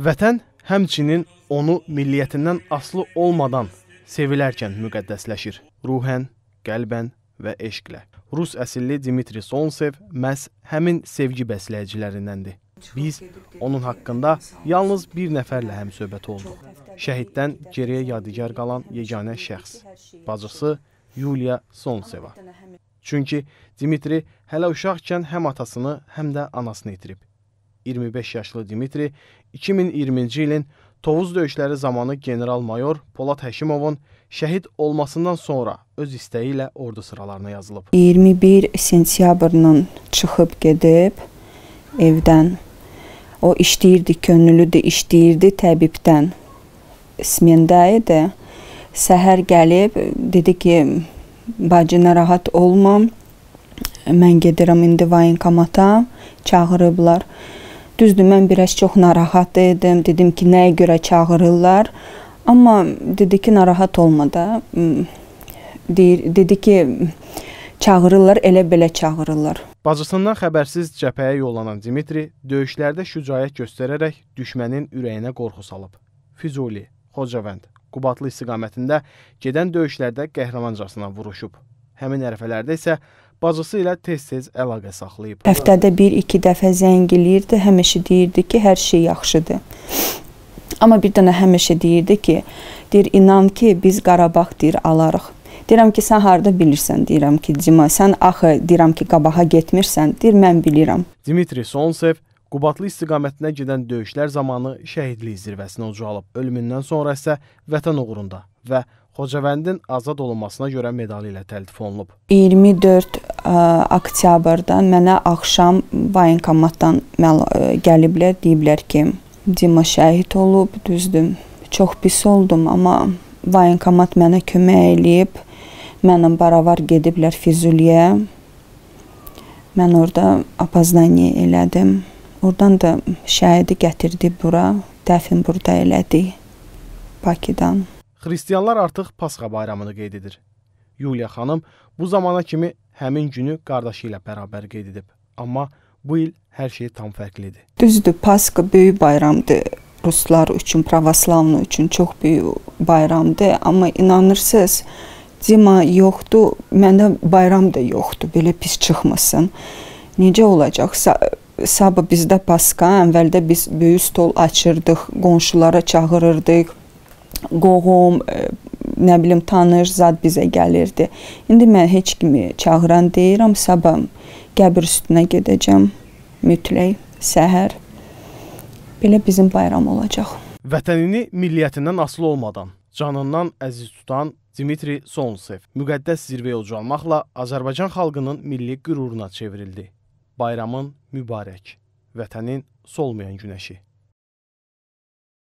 Vətən həmçinin onu milliyyətindən aslı olmadan sevilərkən müqəddəsləşir. Ruhən, qəlbən və eşqlə. Rus əsilli Dmitri Solnsev məhz həmin sevgi bəsləyicilərindəndir. Biz onun haqqında yalnız bir nəfərlə həm söhbət olduq. Şəhiddən geriyə yadigar qalan yeganə şəxs, bacısı Yuliya Solnseva. Çünki Dimitri hələ uşaqkən həm atasını, həm də anasını itirib. 25 yaşlı Dimitri 2020-ci ilin Tovuz döyüşləri zamanı general-mayor Polad Həşimovun şəhid olmasından sonra öz istəyi ilə ordu sıralarına yazılıb. 21 sentyabrın çıxıb gedib evdən. O işləyirdi, könüllüdü, işləyirdi təbibdən. Smenda idi. Səhər gəlib dedi ki, bacına rahat olmam. Mən gedirəm indi vaynkomata. Çağırıblar. Düzdür, mən biraz çox narahat idim. Dedim ki, nəyə görə çağırırlar? Amma dedi ki, narahat olma da. Hmm, deyir, dedi ki, çağırırlar, elə belə çağırırlar. Bacısından xəbərsiz cəbhəyə yollanan Dimitri döyüşlərdə şücaət göstərərək düşmənin ürəyinə qorxu salıb. Füzuli, Xocavənd, Qubatlı istiqamətində gedən döyüşlərdə qəhrəmancasına vuruşub. Həmin ərəfələrdə isə bacısı ilə tez-tez əlaqə saxlayıb. Həftədə 1-2 dəfə zəng eləyirdi, həmişə deyirdi ki, hər şey yaxşıdır. Amma bir dənə həmişə deyirdi ki, deyir inan ki, biz Qarabağ deyir alarıq. Deyirəm ki, sən harda bilirsən? Deyirəm ki, Cima, sən axı deyirəm ki, qabağa getmirsən. Deyir, mən bilirəm. Dimitri Sonsev Qubatlı istiqamətinə gedən döyüşlər zamanı şəhidlik zirvəsinə ucalıb. Ölümündən sonra isə vətən uğrunda və Xocavəndin azad olunmasına görə medalı ilə təltif olunub. 24 ə, oktyabrda mənə axşam vaynkomatdan gəliblər, deyiblər ki, Dima şəhid olub, düzdür. Çox pis oldum, amma vaynkomat mənə kömək eləyib. Mənlə baravar gediblər Füzuliyə. Mən orada apazdaniya elədim. Oradan da şəhidi gətirdi bura, dəfn burada elədik Bakıdan xristianlar artıq Pasxa bayramını qeyd edir. Yuliya xanım bu zamana kimi həmin günü qardaşı ilə bərabər qeyd edib. Amma bu il hər şey tam fərqlidir. Düzdür, Pasxa böyük bayramdır. Ruslar üçün, pravoslavlı üçün çox böyük bayramdır, amma inanırsınız, Dima yoxdur, məndə bayram da yoxdur, belə pis çıxmasın. Necə olacaq? Sabah bizdə Pasqa, əvvəldə biz böyük stol açırdıq, qonşulara çağırırdıq, qohum, e, nə bilim tanış zad bizə gəlirdi. İndi mən heç kimi çağıran deyirəm, sabah qəbir üstünə gedəcəm mütləq səhər. Belə bizim bayram olacaq. Vətənini milliyyətindən asılı olmadan canından əziz tutan Dimitri Solnsev müqəddəs zirvəyə ucalmaqla Azərbaycan xalqının milli qüruruna çevrildi. Bayramın mübarək, vətənin solmayan günəşi.